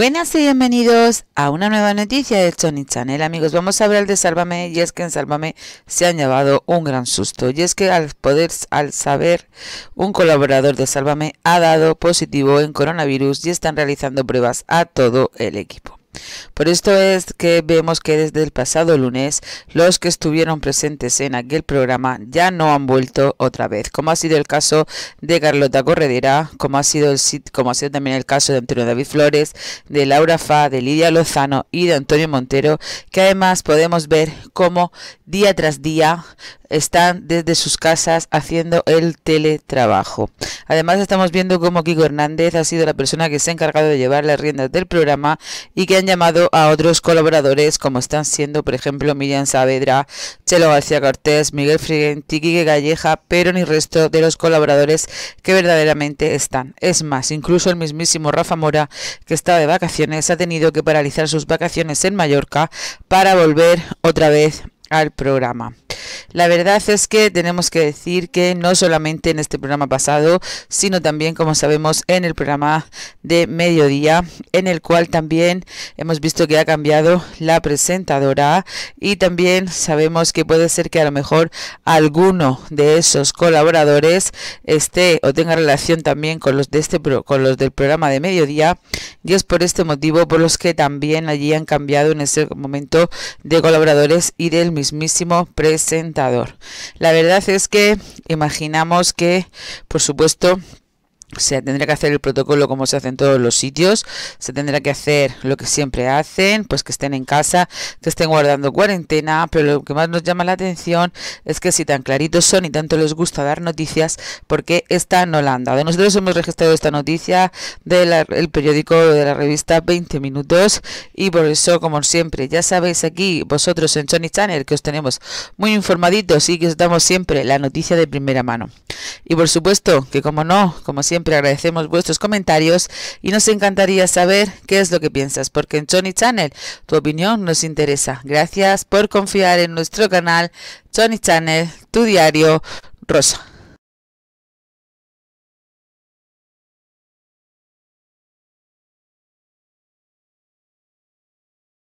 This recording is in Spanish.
Buenas y bienvenidos a una nueva noticia de Tony Channel. Amigos, vamos a hablar de Sálvame y es que en Sálvame se han llevado un gran susto. Y es que al poder, al saber, un colaborador de Sálvame ha dado positivo en coronavirus y están realizando pruebas a todo el equipo. Por esto es que vemos que desde el pasado lunes los que estuvieron presentes en aquel programa ya no han vuelto otra vez, como ha sido el caso de Carlota Corredera, como ha sido, el, como ha sido también el caso de Antonio David Flores, de Laura Fa, de Lidia Lozano y de Antonio Montero, que además podemos ver cómo día tras día están desde sus casas haciendo el teletrabajo. Además estamos viendo cómo Kiko Hernández ha sido la persona que se ha encargado de llevar las riendas del programa y que han llamado a otros colaboradores como están siendo, por ejemplo, Miriam Saavedra, Chelo García Cortés, Miguel Frigenti, Tiquique Galleja, pero ni resto de los colaboradores que verdaderamente están. Es más, incluso el mismísimo Rafa Mora, que estaba de vacaciones, ha tenido que paralizar sus vacaciones en Mallorca para volver otra vez al programa. La verdad es que tenemos que decir que no solamente en este programa pasado, sino también, como sabemos, en el programa de mediodía, en el cual también hemos visto que ha cambiado la presentadora y también sabemos que puede ser que a lo mejor alguno de esos colaboradores esté o tenga relación también con los de este con los del programa de mediodía y es por este motivo por los que también allí han cambiado en ese momento de colaboradores y del mismísimo presentador la verdad es que imaginamos que, por supuesto, se tendrá que hacer el protocolo como se hace en todos los sitios, se tendrá que hacer lo que siempre hacen, pues que estén en casa, que estén guardando cuarentena, pero lo que más nos llama la atención es que si tan claritos son y tanto les gusta dar noticias, porque esta en Holanda han Nosotros hemos registrado esta noticia del periódico de la revista 20 Minutos y por eso, como siempre, ya sabéis aquí vosotros en Sony Channel que os tenemos muy informaditos y que os damos siempre la noticia de primera mano. Y por supuesto que como no, como siempre agradecemos vuestros comentarios y nos encantaría saber qué es lo que piensas, porque en Johnny Channel tu opinión nos interesa. Gracias por confiar en nuestro canal Johnny Channel, tu diario Rosa.